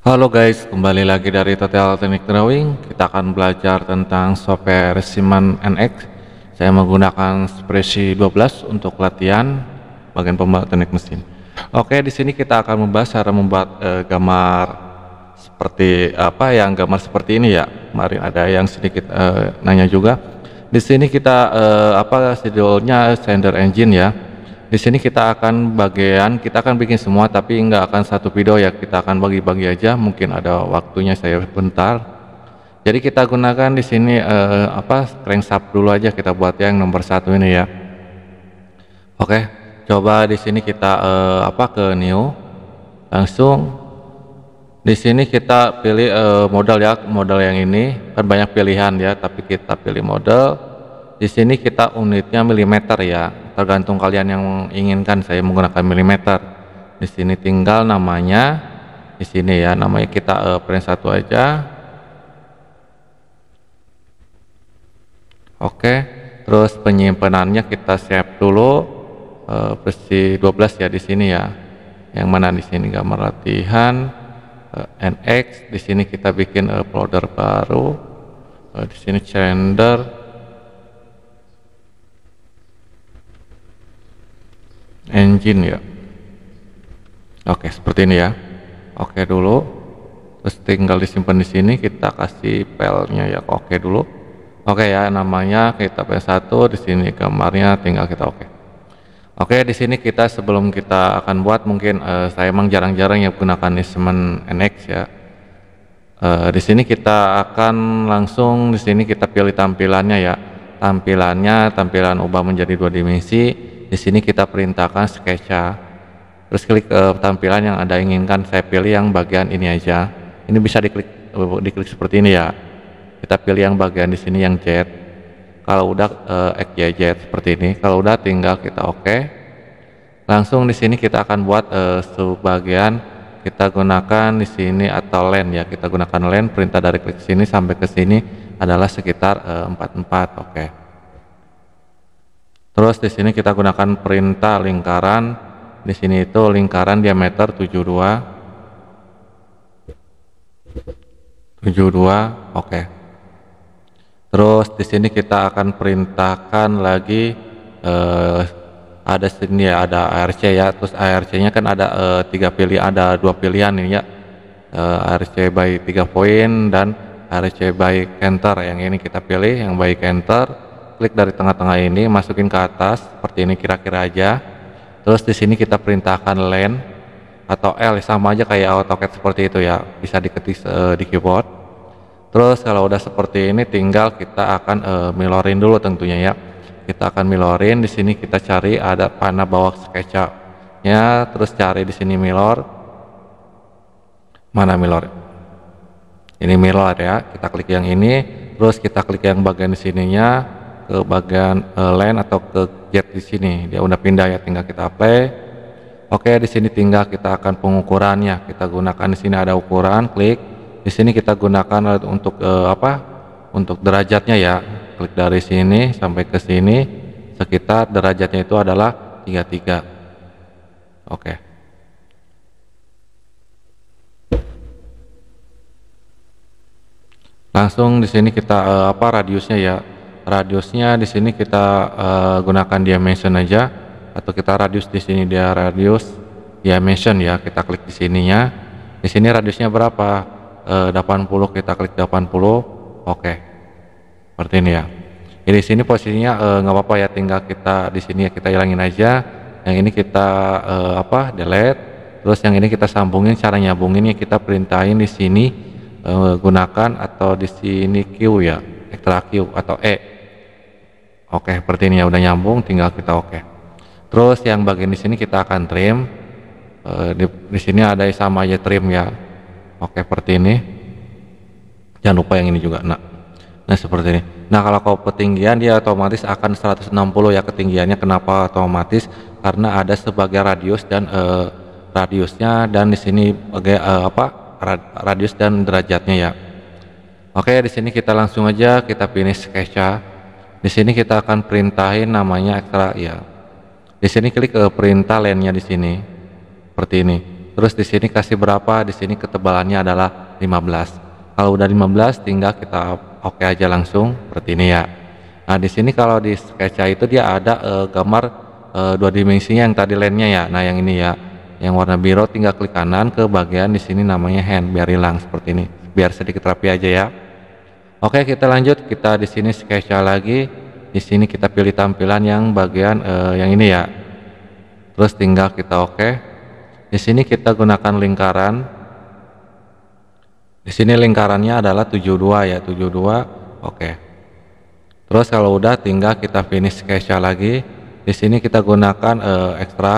Halo guys, kembali lagi dari Total Teknik Drawing. Kita akan belajar tentang software Siman NX. Saya menggunakan Spresi 12 untuk latihan bagian pembuat teknik mesin. Oke, di sini kita akan membahas cara membuat e, gambar seperti apa yang gambar seperti ini ya. Kemarin ada yang sedikit e, nanya juga. Di sini kita e, apa judulnya, Sender Engine ya di sini kita akan bagian kita akan bikin semua tapi nggak akan satu video ya kita akan bagi-bagi aja mungkin ada waktunya saya bentar jadi kita gunakan di sini eh, apa crankshaft dulu aja kita buat yang nomor satu ini ya oke coba di sini kita eh, apa ke new langsung di sini kita pilih eh, model ya model yang ini kan banyak pilihan ya tapi kita pilih model di sini kita unitnya milimeter ya tergantung kalian yang inginkan saya menggunakan milimeter di sini tinggal namanya di sini ya namanya kita uh, print satu aja oke terus penyimpanannya kita save dulu uh, versi 12 ya di sini ya yang mana di sini gambar latihan uh, eh, NX di sini kita bikin uh, folder baru uh, di sini gender engine ya oke seperti ini ya oke dulu terus tinggal disimpan di sini kita kasih pelnya ya oke dulu oke ya namanya kita p satu di sini gambarnya tinggal kita oke oke di sini kita sebelum kita akan buat mungkin uh, saya emang jarang-jarang ya gunakan instrumen NX ya uh, di sini kita akan langsung di sini kita pilih tampilannya ya tampilannya tampilan ubah menjadi dua dimensi di sini kita perintahkan sketcha terus klik ke eh, tampilan yang Anda inginkan saya pilih yang bagian ini aja ini bisa diklik eh, diklik seperti ini ya kita pilih yang bagian di sini yang jet. kalau udah eh, XYZ seperti ini kalau udah tinggal kita oke okay. langsung di sini kita akan buat eh, sebagian kita gunakan di sini atau len ya kita gunakan len perintah dari klik sini sampai ke sini adalah sekitar eh, 44 oke okay. Terus di sini kita gunakan perintah lingkaran. Di sini itu lingkaran diameter 72 72 oke. Okay. Terus di sini kita akan perintahkan lagi eh, ada sini ya ada ARC ya. Terus ARC-nya kan ada eh, tiga pilihan, ada dua pilihan ini ya. Eh, ARC by tiga poin dan ARC by enter. Yang ini kita pilih yang by enter klik dari tengah-tengah ini masukin ke atas seperti ini kira-kira aja terus di sini kita perintahkan len atau L sama aja kayak AutoCAD seperti itu ya bisa diketik uh, di keyboard terus kalau udah seperti ini tinggal kita akan uh, milorin dulu tentunya ya kita akan milorin di sini kita cari ada panah bawah SketchUp nya terus cari di sini milor mana milor ini milor ya kita klik yang ini terus kita klik yang bagian sininya ke bagian uh, eh, land atau ke jet di sini dia udah pindah ya tinggal kita play oke di sini tinggal kita akan pengukurannya kita gunakan di sini ada ukuran klik di sini kita gunakan untuk uh, apa untuk derajatnya ya klik dari sini sampai ke sini sekitar derajatnya itu adalah 33 oke langsung di sini kita uh, apa radiusnya ya radiusnya di sini kita uh, gunakan dimension aja atau kita radius di sini dia radius dimension ya kita klik di sininya di sini radiusnya berapa eh, uh, 80 kita klik 80 oke okay. seperti ini ya ini di sini posisinya eh, nggak uh, apa-apa ya tinggal kita di sini ya kita hilangin aja yang ini kita uh, apa delete terus yang ini kita sambungin cara nyambunginnya kita perintahin di sini uh, gunakan atau di sini Q ya extra Q atau E Oke, seperti ini ya udah nyambung, tinggal kita oke. Terus yang bagian di sini kita akan trim. E, di, di sini ada sama aja trim ya. Oke, seperti ini. Jangan lupa yang ini juga. nak. nah seperti ini. Nah, kalau kau ketinggian dia otomatis akan 160 ya ketinggiannya. Kenapa otomatis? Karena ada sebagai radius dan e, radiusnya dan di sini e, apa? radius dan derajatnya ya. Oke, di sini kita langsung aja kita finish sketcha. Di sini kita akan perintahin namanya ekstra ya. Di sini klik ke eh, perintah lainnya di sini. Seperti ini. Terus di sini kasih berapa? Di sini ketebalannya adalah 15. Kalau udah 15 tinggal kita oke okay aja langsung seperti ini ya. Nah, di sini kalau di sketch itu dia ada uh, gambar uh, dua dimensinya yang tadi lainnya ya. Nah, yang ini ya. Yang warna biru tinggal klik kanan ke bagian di sini namanya hand biar hilang seperti ini. Biar sedikit rapi aja ya. Oke, kita lanjut. Kita di sini sketsa lagi. Di sini kita pilih tampilan yang bagian eh, yang ini ya. Terus tinggal kita oke. Di sini kita gunakan lingkaran. Di sini lingkarannya adalah 72 ya, 72. Oke. Terus kalau udah tinggal kita finish sketsa lagi. Di sini kita gunakan uh, ekstra,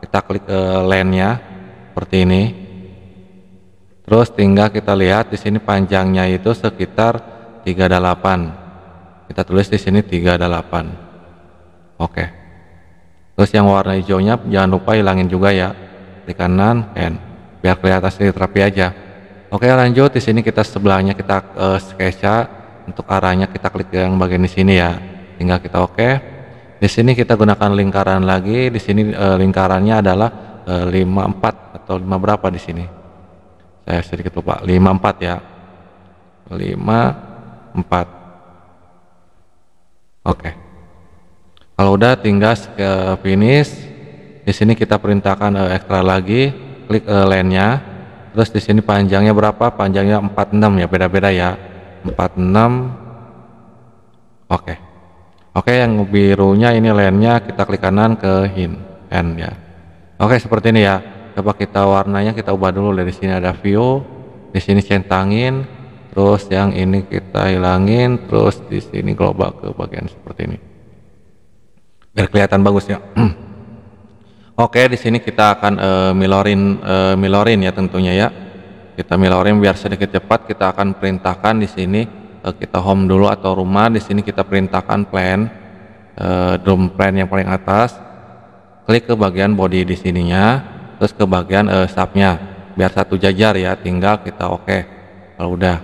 kita klik uh, eh, lane-nya seperti ini. Terus tinggal kita lihat di sini panjangnya itu sekitar 38. Kita tulis di sini 38. Oke. Terus yang warna hijaunya jangan lupa hilangin juga ya. Di kanan n. biar kelihatan sih terapi aja. Oke, lanjut di sini kita sebelahnya kita uh, sketsa untuk arahnya kita klik yang bagian di sini ya. Tinggal kita oke. Okay. Di sini kita gunakan lingkaran lagi. Di sini uh, lingkarannya adalah uh, eh, 54 atau 5 berapa di sini? Eh, saya sedikit lupa 54 ya 54 oke okay. kalau udah tinggal ke finish di sini kita perintahkan uh, ekstra lagi klik uh, terus di sini panjangnya berapa panjangnya 46 ya beda-beda ya 46 Oke. Okay. Oke, okay, yang birunya ini lainnya kita klik kanan ke hin end ya. Oke, okay, seperti ini ya coba kita warnanya kita ubah dulu dari sini ada view di sini centangin terus yang ini kita hilangin terus di sini global ke bagian seperti ini biar kelihatan bagus ya oke di sini kita akan uh, milorin uh, milorin ya tentunya ya kita milorin biar sedikit cepat kita akan perintahkan di sini uh, kita home dulu atau rumah di sini kita perintahkan plan uh, drum plan yang paling atas klik ke bagian body di sininya terus ke bagian uh, subnya biar satu jajar ya tinggal kita oke okay. kalau udah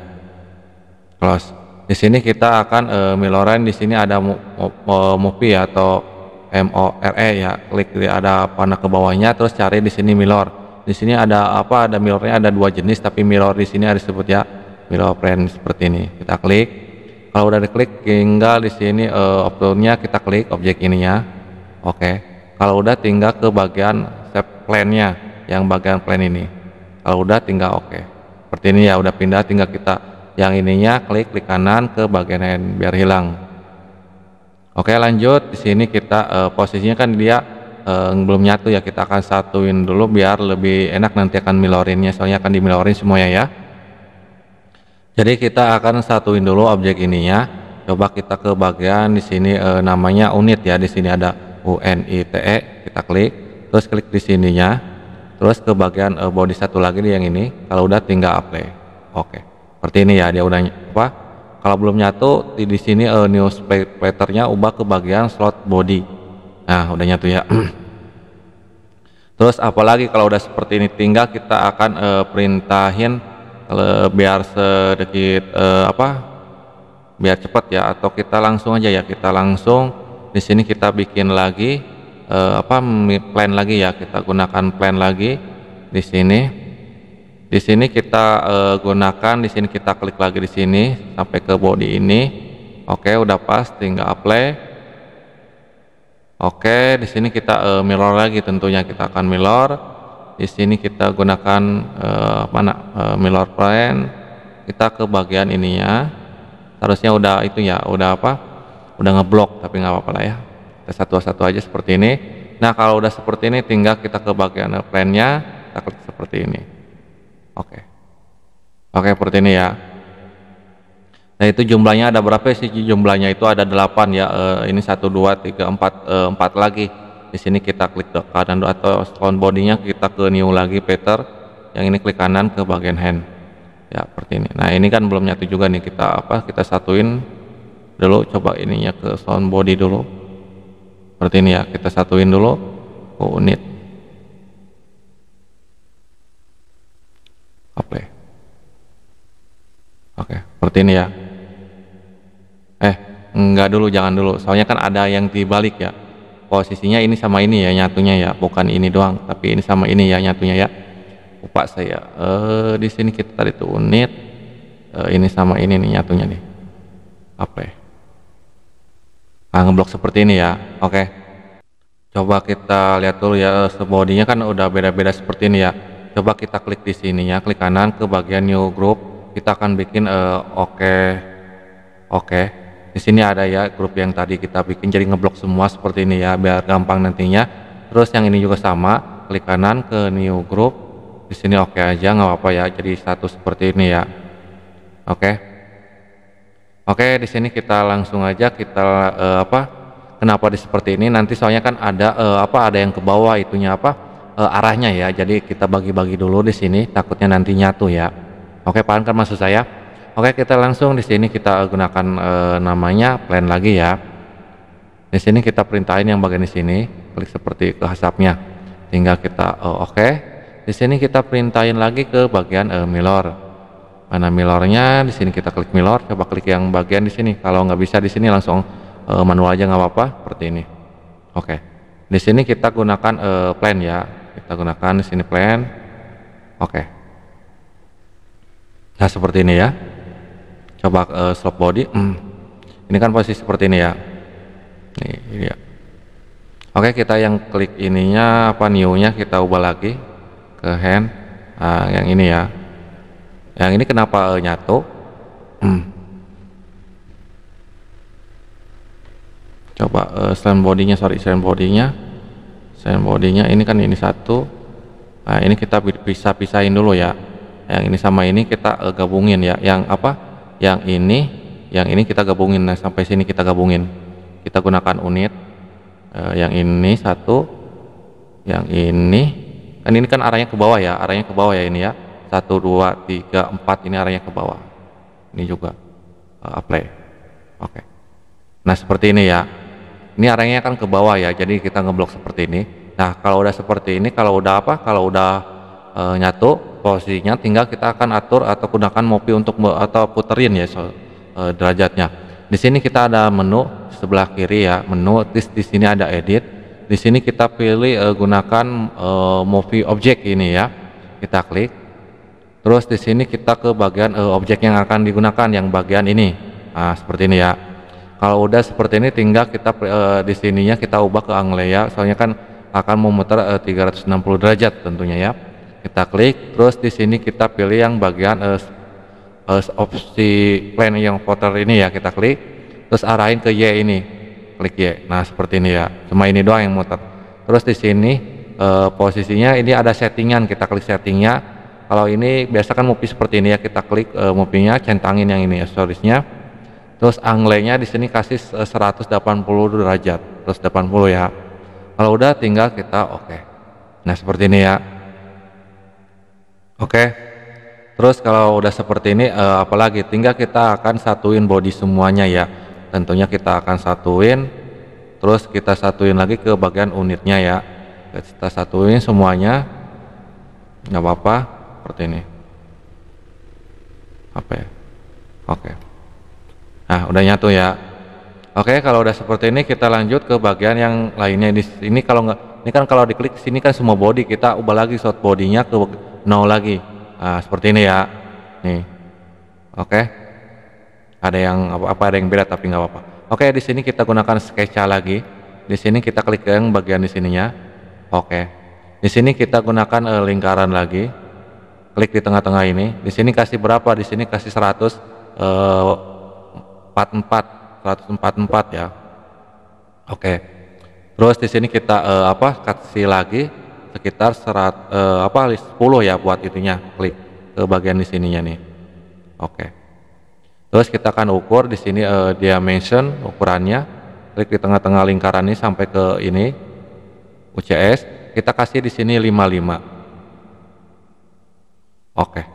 close di sini kita akan uh, eh, miloren di sini ada movie ya, atau MORE ya klik di ada panah ke bawahnya terus cari di sini milor di sini ada apa ada milornya ada dua jenis tapi milor di sini ada disebut ya milor print seperti ini kita klik kalau udah diklik tinggal di sini uh, eh, optionnya kita klik objek ininya oke okay. kalau udah tinggal ke bagian konsep plannya yang bagian plan ini kalau udah tinggal oke okay. seperti ini ya udah pindah tinggal kita yang ininya klik klik kanan ke bagian lain biar hilang oke okay, lanjut di sini kita uh, posisinya kan dia uh, belum nyatu ya kita akan satuin dulu biar lebih enak nanti akan milorinnya soalnya akan dimilorin semuanya ya jadi kita akan satuin dulu objek ininya coba kita ke bagian di sini uh, namanya unit ya di sini ada UNITE kita klik terus klik di sininya terus ke bagian uh, body satu lagi nih yang ini kalau udah tinggal apply oke seperti ini ya dia udah apa kalau belum nyatu di, di sini uh, eh, splitternya ubah ke bagian slot body nah udah nyatu ya terus apalagi kalau udah seperti ini tinggal kita akan uh, perintahin uh, biar sedikit uh, apa biar cepat ya atau kita langsung aja ya kita langsung di sini kita bikin lagi uh, apa plan lagi ya kita gunakan plan lagi di sini di sini kita uh, gunakan di sini kita klik lagi di sini sampai ke body ini oke udah pas tinggal apply Oke, di sini kita uh, mirror lagi tentunya kita akan mirror. Di sini kita gunakan uh, mana uh, mirror plan Kita ke bagian ininya. Harusnya udah itu ya, udah apa? Udah ngeblok tapi nggak apa-apa lah ya kita satu-satu aja seperti ini nah kalau udah seperti ini tinggal kita ke bagian plannya kita klik seperti ini oke okay. oke okay, seperti ini ya nah itu jumlahnya ada berapa sih jumlahnya itu ada 8 ya e, ini satu 2 3 4 e, lagi di sini kita klik ke kanan atau sound bodinya kita ke new lagi Peter yang ini klik kanan ke bagian hand ya seperti ini nah ini kan belum nyatu juga nih kita apa kita satuin dulu coba ininya ke sound body dulu seperti ini ya kita satuin dulu Oh, unit apply oke seperti ini ya eh enggak dulu jangan dulu soalnya kan ada yang dibalik ya posisinya ini sama ini ya nyatunya ya bukan ini doang tapi ini sama ini ya nyatunya ya lupa saya eh di sini kita tadi tuh unit eh, ini sama ini nih nyatunya nih apa ya nah, ngeblok seperti ini ya oke coba kita lihat dulu ya eh, sebodinya kan udah beda-beda seperti ini ya coba kita klik di sini ya klik kanan ke bagian new group kita akan bikin uh, oke okay. oke okay. di sini ada ya grup yang tadi kita bikin jadi ngeblok semua seperti ini ya biar gampang nantinya terus yang ini juga sama klik kanan ke new group di sini oke okay aja nggak apa-apa ya jadi satu seperti ini ya oke okay. Oke, di sini kita langsung aja kita uh, apa? Kenapa di seperti ini? Nanti soalnya kan ada uh, apa? Ada yang ke bawah itunya apa? Uh, arahnya ya. Jadi kita bagi-bagi dulu di sini. Takutnya nanti nyatu ya. Oke, paham kan maksud saya? Oke, kita langsung di sini kita gunakan uh, namanya plan lagi ya. Di sini kita perintahin yang bagian di sini. Klik seperti ke hasapnya. Tinggal kita uh, oke. Okay. Di sini kita perintahin lagi ke bagian uh, milor mana milornya di sini kita klik milor coba klik yang bagian di sini kalau nggak bisa di sini langsung e, manual aja nggak apa-apa seperti ini oke di sini kita gunakan e, plan ya kita gunakan di sini plan oke nah seperti ini ya coba e, slope body hmm. ini kan posisi seperti ini ya ini, ini ya oke kita yang klik ininya apa newnya? kita ubah lagi ke hand nah, yang ini ya yang ini kenapa nyatu? Hmm. Coba uh, stand bodinya, sorry stand bodinya, stand bodinya ini kan ini satu. Nah ini kita bisa pisahin dulu ya. Yang ini sama ini kita uh, gabungin ya. Yang apa? Yang ini, yang ini kita gabungin. Nah sampai sini kita gabungin. Kita gunakan unit. Uh, yang ini satu, yang ini. Kan ini kan arahnya ke bawah ya, arahnya ke bawah ya ini ya satu dua tiga empat ini arahnya ke bawah ini juga uh, apply oke okay. nah seperti ini ya ini arahnya kan ke bawah ya jadi kita ngeblok seperti ini nah kalau udah seperti ini kalau udah apa kalau udah uh, nyatu posisinya tinggal kita akan atur atau gunakan mopi untuk atau puterin ya so, uh, derajatnya di sini kita ada menu sebelah kiri ya menu terus di sini ada edit di sini kita pilih uh, gunakan uh, movie object ini ya kita klik Terus di sini kita ke bagian uh, objek yang akan digunakan yang bagian ini. Nah, seperti ini ya. Kalau udah seperti ini tinggal kita uh, di sininya kita ubah ke ya. soalnya kan akan memutar eh, uh, 360 derajat tentunya ya. Kita klik terus di sini kita pilih yang bagian uh, uh, opsi plan yang footer ini ya kita klik terus arahin ke Y ini. Klik Y. Nah, seperti ini ya. Cuma ini doang yang muter. Terus di sini uh, posisinya ini ada settingan kita klik settingnya kalau ini biasa kan mupi seperti ini ya kita klik uh, mupinya centangin yang ini ya storiesnya terus anglenya di sini kasih 180 eh, derajat terus 180 ya kalau udah tinggal kita oke okay. nah seperti ini ya oke okay. terus kalau udah seperti ini uh, apalagi tinggal kita akan satuin body semuanya ya tentunya kita akan satuin terus kita satuin lagi ke bagian unitnya ya kita satuin semuanya nggak apa-apa seperti ini apa ya oke okay. nah udah nyatu ya oke okay, kalau udah seperti ini kita lanjut ke bagian yang lainnya di sini kalau nggak ini kan kalau diklik sini kan semua body kita ubah lagi short bodinya ke nol lagi nah, seperti ini ya nih oke okay. ada yang apa, apa ada yang beda tapi nggak apa-apa oke di sini kita gunakan sketcha lagi di sini kita klik yang bagian di sininya oke di sini kita gunakan eh, lingkaran lagi klik di tengah-tengah ini di sini kasih berapa di sini kasih 100 uh, 44 144 ya oke okay. terus di sini kita uh, apa kasih lagi sekitar serat uh, apa 10 ya buat itunya klik ke bagian di sininya nih oke okay. terus kita akan ukur di sini uh, dimension ukurannya klik di tengah-tengah lingkaran ini sampai ke ini UCS kita kasih di sini 55 Oke.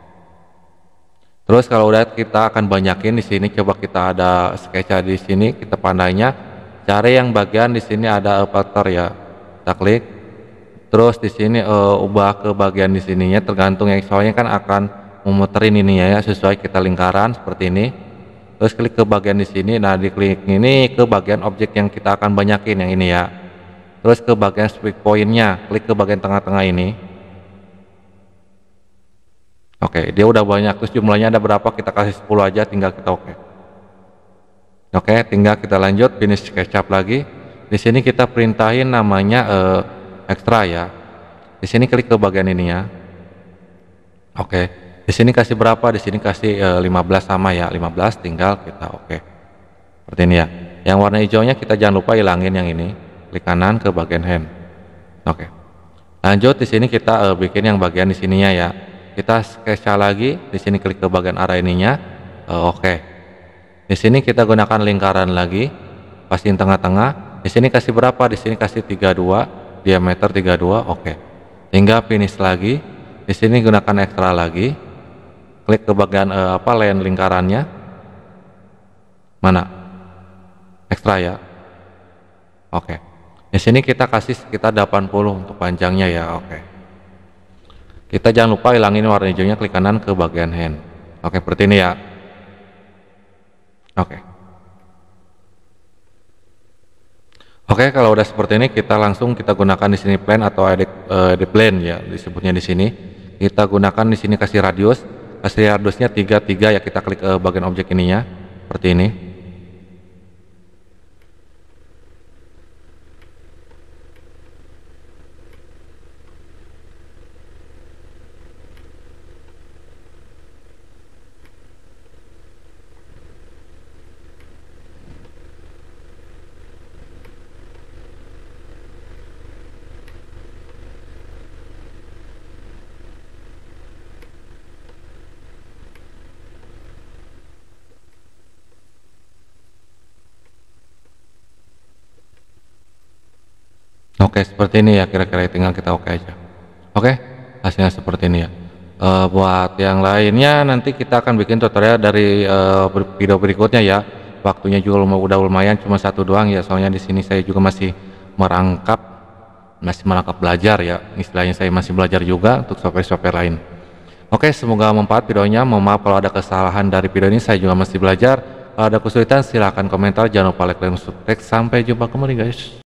Terus kalau udah kita akan banyakin di sini coba kita ada sketsa di sini kita pandainya cari yang bagian di sini ada filter ya. Kita klik. Terus di sini uh, ubah ke bagian di sininya tergantung yang soalnya kan akan memuterin ini ya sesuai kita lingkaran seperti ini. Terus klik ke bagian di sini. Nah, klik ini ke bagian objek yang kita akan banyakin yang ini ya. Terus ke bagian speed point-nya, klik ke bagian tengah-tengah ini. Oke, okay, dia udah banyak. Terus jumlahnya ada berapa? Kita kasih 10 aja, tinggal kita oke. Okay. Oke, okay, tinggal kita lanjut finish SketchUp lagi. Di sini kita perintahin namanya uh, eh, extra ya. Di sini klik ke bagian ini ya. Oke. Okay. Di sini kasih berapa? Di sini kasih uh, eh, 15 sama ya. 15 tinggal kita oke. Okay. Seperti ini ya. Yang warna hijaunya kita jangan lupa hilangin yang ini. Klik kanan ke bagian hand. Oke. Okay. Lanjut di sini kita uh, bikin yang bagian di sininya ya kita sketsa lagi di sini klik ke bagian arah ininya e, oke okay. di sini kita gunakan lingkaran lagi pasti tengah-tengah di sini kasih berapa di sini kasih 32 diameter 32 oke okay. hingga finish lagi di sini gunakan ekstra lagi klik ke bagian e, apa lain lingkarannya mana ekstra ya oke okay. di sini kita kasih sekitar 80 untuk panjangnya ya oke okay kita jangan lupa hilangin warna hijaunya klik kanan ke bagian hand oke seperti ini ya oke oke kalau udah seperti ini kita langsung kita gunakan di sini plan atau edit, uh, eh, di plan ya disebutnya di sini kita gunakan di sini kasih radius kasih radiusnya 33 ya kita klik ke bagian objek ininya seperti ini Oke, seperti ini ya kira-kira tinggal kita oke aja. Oke, hasilnya seperti ini ya. Uh, buat yang lainnya nanti kita akan bikin tutorial dari uh, video berikutnya ya. Waktunya juga udah lumayan cuma satu doang ya soalnya di sini saya juga masih merangkap masih merangkap belajar ya. Istilahnya saya masih belajar juga untuk software-software lain. Oke, semoga manfaat videonya. Mohon maaf kalau ada kesalahan dari video ini saya juga masih belajar. Kalau ada kesulitan silahkan komentar, jangan lupa like dan subscribe. Sampai jumpa kembali guys.